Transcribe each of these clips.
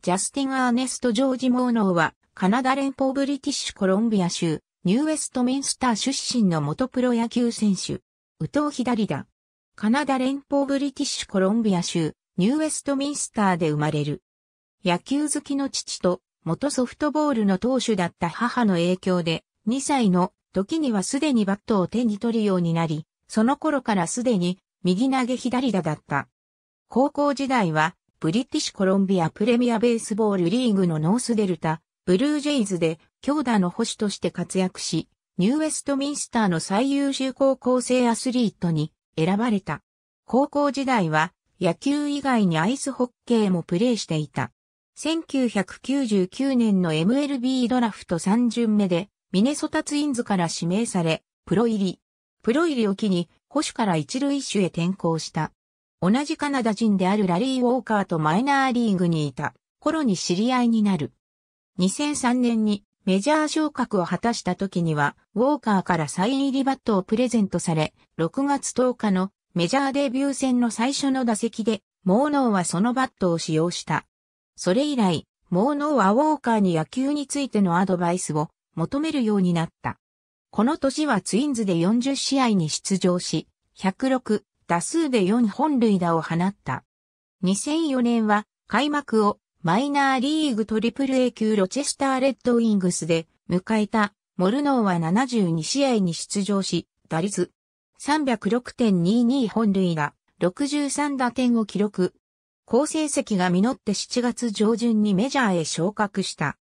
ジャスティン・アーネスト・ジョージ・モーノーは、カナダ連邦ブリティッシュコロンビア州、ニューウェストミンスター出身の元プロ野球選手、右投左打。カナダ連邦ブリティッシュコロンビア州、ニューウェストミンスターで生まれる。野球好きの父と、元ソフトボールの投手だった母の影響で、2歳の時にはすでにバットを手に取るようになり、その頃からすでに右投げ左打だった。高校時代はブリティッシュコロンビアプレミアベースボールリーグのノースデルタ、ブルージェイズで強打の保守として活躍し、ニューウェストミンスターの最優秀高校生アスリートに選ばれた。高校時代は野球以外にアイスホッケーもプレーしていた。1999年の MLB ドラフト3巡目でミネソタツインズから指名され、プロ入り。プロ入りを機に保守から一塁手へ転向した。同じカナダ人であるラリー・ウォーカーとマイナーリーグにいた頃に知り合いになる。2003年にメジャー昇格を果たした時には、ウォーカーからサイン入りバットをプレゼントされ、6月10日のメジャーデビュー戦の最初の打席で、モーノーはそのバットを使用した。それ以来、モーノーはウォーカーに野球についてのアドバイスを求めるようになった。この年はツインズで40試合に出場し、106、打数で4本塁打を放った。2004年は開幕をマイナーリーグ AAA 級ロチェスターレッドウィングスで迎えたモルノーは72試合に出場し、打率306.22本塁打、63打点を記録。好成績が実って7月上旬にメジャーへ昇格した。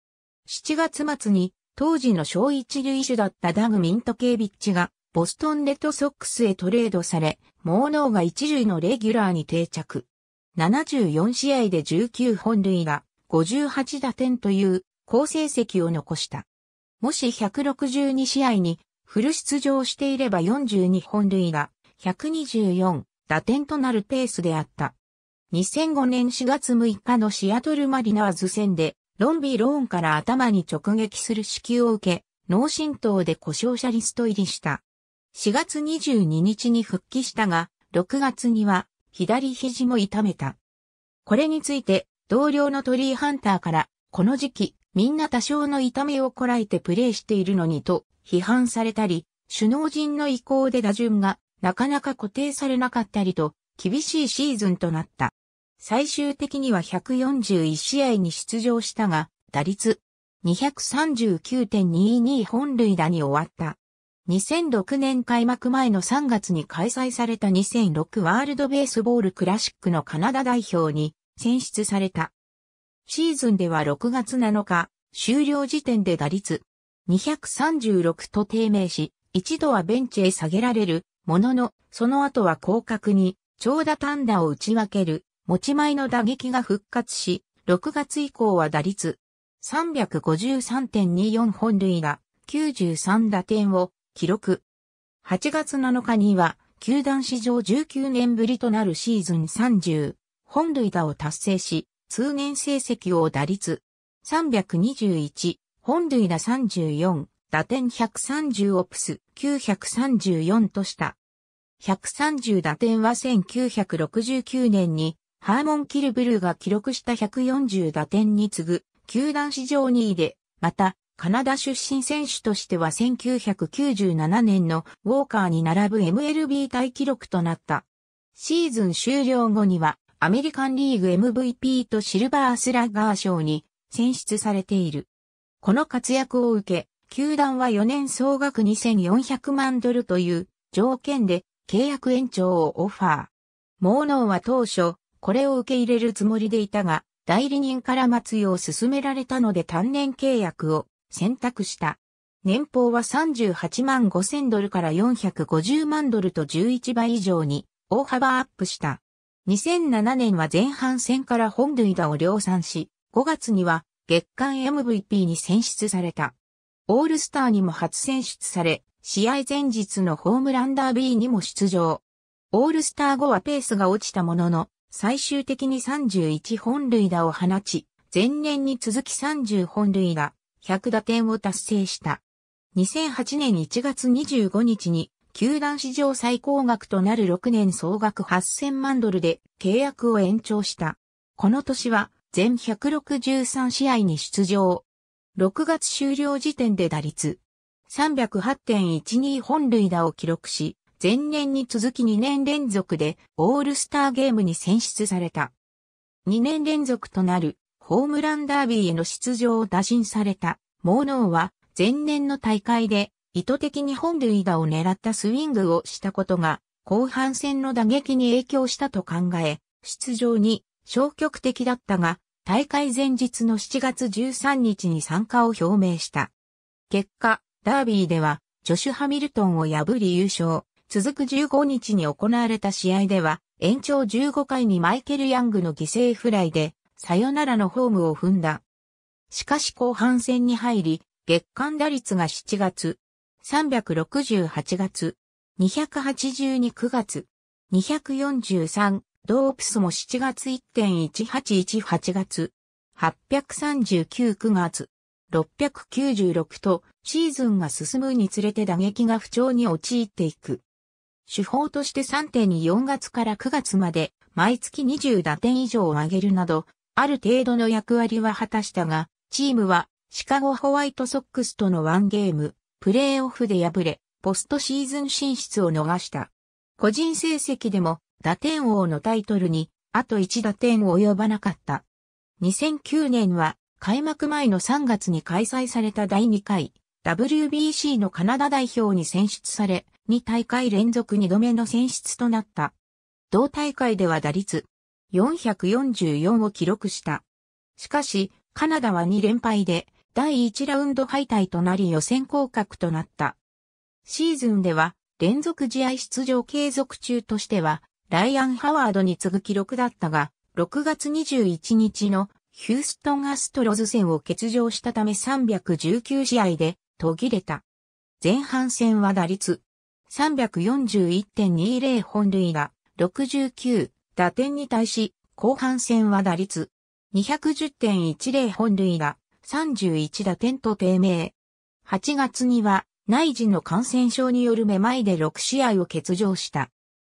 7月末に当時の小一医手だったダグ・ミントケービッチがボストンレッドソックスへトレードされ、モーが一塁のレギュラーに定着。74試合で19本塁打、58打点という好成績を残した。もし162試合にフル出場していれば42本塁打、124打点となるペースであった。2005年4月6日のシアトルマリナーズ戦で、ロンビーローンから頭に直撃する支給を受け、脳震盪で故障者リスト入りした。4月22日に復帰したが、6月には左肘も痛めた。これについて、同僚のトリーハンターから、この時期、みんな多少の痛みをこらえてプレーしているのにと批判されたり、首脳陣の意向で打順がなかなか固定されなかったりと、厳しいシーズンとなった。最終的には141試合に出場したが、打率239.22本塁打に終わった。2006年開幕前の3月に開催された2006ワールドベースボールクラシックのカナダ代表に選出された。シーズンでは6月7日、終了時点で打率236と低迷し、一度はベンチへ下げられるものの、その後は広角に長打短打を打ち分ける持ち前の打撃が復活し、6月以降は打率353.24本塁打93打点を記録。8月7日には、球団史上19年ぶりとなるシーズン30本塁打を達成し、通年成績を打率321、本塁打34、打点130オプス934とした。130打点は1969年にハーモン・キルブルーが記録した140打点に次ぐ球団史上2位で、またカナダ出身選手としては1997年のウォーカーに並ぶ MLB 大記録となった。シーズン終了後にはアメリカンリーグ MVP とシルバースラッガー賞に選出されている。この活躍を受け、球団は4年総額2400万ドルという条件で契約延長をオファー。モーノーは当初、これを受け入れるつもりでいたが、代理人から待つよう勧められたので単年契約を選択した。年俸は38万5000ドルから450万ドルと11倍以上に大幅アップした。2007年は前半戦から本塁打を量産し、5月には月間 MVP に選出された。オールスターにも初選出され、試合前日のホームランダービーにも出場。オールスター後はペースが落ちたものの、最終的に31本塁打を放ち、前年に続き30本塁打、100打点を達成した。2008年1月25日に、球団史上最高額となる6年総額8000万ドルで契約を延長した。この年は全163試合に出場。6月終了時点で打率308.12本塁打を記録し、前年に続き2年連続でオールスターゲームに選出された。2年連続となるホームランダービーへの出場を打診された、モーノーは、前年の大会で、意図的に本塁打を狙ったスイングをしたことが、後半戦の打撃に影響したと考え、出場に消極的だったが、大会前日の7月13日に参加を表明した。結果、ダービーでは、ジョシュ・ハミルトンを破り優勝。続く15日に行われた試合では、延長15回にマイケル・ヤングの犠牲フライで、さよならのホームを踏んだ。しかし後半戦に入り、月間打率が7月、368月、282-9月、243、ドープスも7月1.1818月、839-9月、696とシーズンが進むにつれて打撃が不調に陥っていく。手法として3.24月から9月まで毎月20打点以上を上げるなどある程度の役割は果たしたが、チームはシカゴホワイトソックスとのワンゲーム、プレーオフで敗れ、ポストシーズン進出を逃した。個人成績でも打点王のタイトルに、あと1打点及ばなかった。2009年は開幕前の3月に開催された第2回 WBC のカナダ代表に選出され、2大会連続2度目の選出となった。同大会では打率444を記録した。しかし、カナダは2連敗で第1ラウンド敗退となり予選降格となった。シーズンでは連続試合出場継続中としてはライアン・ハワードに次ぐ記録だったが、6月21日のヒューストン・アストロズ戦を欠場したため319試合で途切れた。前半戦は打率341.20本塁打69、打点に対し、後半戦は打率210.10本塁打、31打点と低迷。8月には内耳の感染症によるめまいで6試合を欠場した。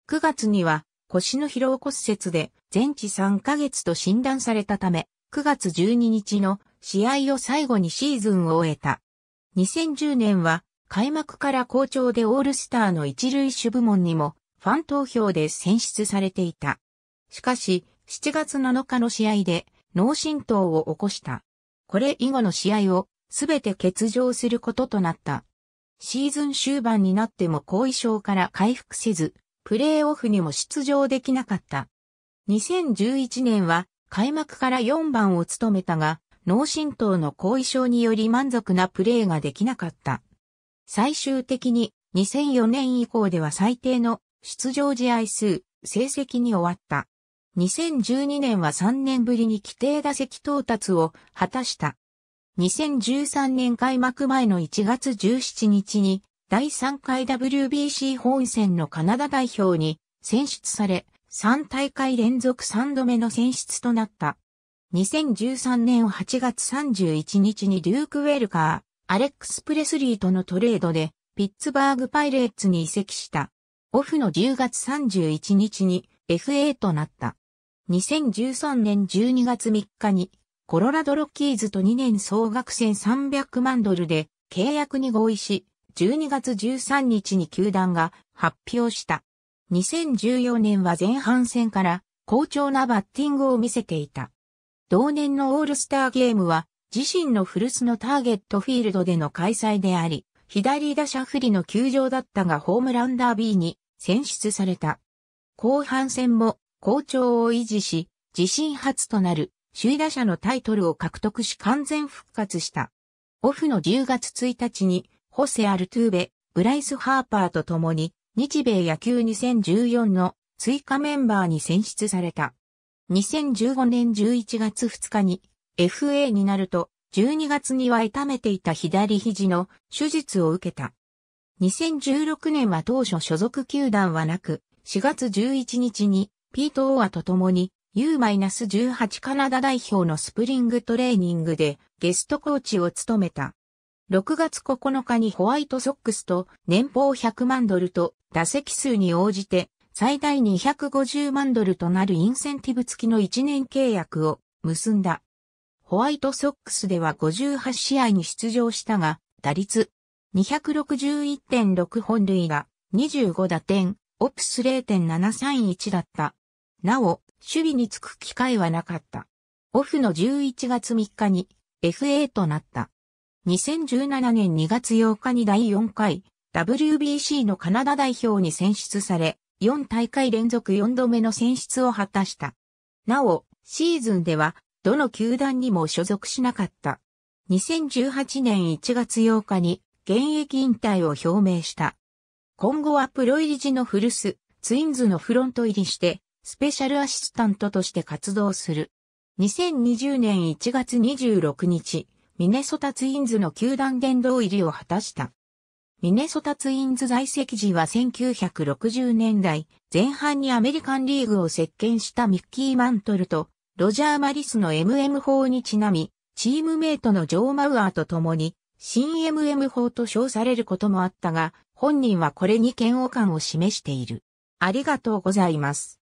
9月には腰の疲労骨折で全治3ヶ月と診断されたため、9月12日の試合を最後にシーズンを終えた。2010年は開幕から好調でオールスターの一塁手部門にもファン投票で選出されていた。しかし、7月7日の試合で脳震盪を起こした。これ以後の試合をすべて欠場することとなった。シーズン終盤になっても後遺症から回復せず、プレーオフにも出場できなかった。2011年は開幕から4番を務めたが、脳震盪の後遺症により満足なプレーができなかった。最終的に2004年以降では最低の出場試合数、成績に終わった。2012年は3年ぶりに規定打席到達を果たした。2013年開幕前の1月17日に第3回 WBC 本戦のカナダ代表に選出され、3大会連続3度目の選出となった。2013年8月31日にデューク・ウェルカー、アレックス・プレスリーとのトレードで、ピッツバーグ・パイレーツに移籍した。オフの10月31日に FA となった。2013年12月3日に、コロラドロッキーズと2年総額1300万ドルで契約に合意し、12月13日に球団が発表した。2014年は前半戦から好調なバッティングを見せていた。同年のオールスターゲームは自身の古巣のターゲットフィールドでの開催であり、左打者不利の球場だったがホームランダービーに選出された。後半戦も好調を維持し、自身初となる首位打者のタイトルを獲得し完全復活した。オフの10月1日に、ホセ・アルトゥーベ、ブライス・ハーパーと共に、日米野球2014の追加メンバーに選出された。2015年11月2日に FA になると、12月には痛めていた左肘の手術を受けた。2016年は当初所属球団はなく、4月11日にピート・オアと共に U-18 カナダ代表のスプリングトレーニングでゲストコーチを務めた。6月9日にホワイトソックスと年俸100万ドルと打席数に応じて最大250万ドルとなるインセンティブ付きの1年契約を結んだ。ホワイトソックスでは58試合に出場したが、打率261.6本塁が25打点、オプス0.731だった。なお、守備につく機会はなかった。オフの11月3日に FA となった。2017年2月8日に第4回 WBC のカナダ代表に選出され、4大会連続4度目の選出を果たした。なお、シーズンでは、どの球団にも所属しなかった。2018年1月8日に現役引退を表明した。今後はプロ入り時の古巣、ツインズのフロント入りして、スペシャルアシスタントとして活動する。2020年1月26日、ミネソタツインズの球団殿堂入りを果たした。ミネソタツインズ在籍時は1960年代前半にアメリカンリーグを席巻したミッキー・マントルとロジャー・マリスの m m 法にちなみ、チームメイトのジョー・マウアーと共に新 m m 法と称されることもあったが、本人はこれに嫌悪感を示している。ありがとうございます。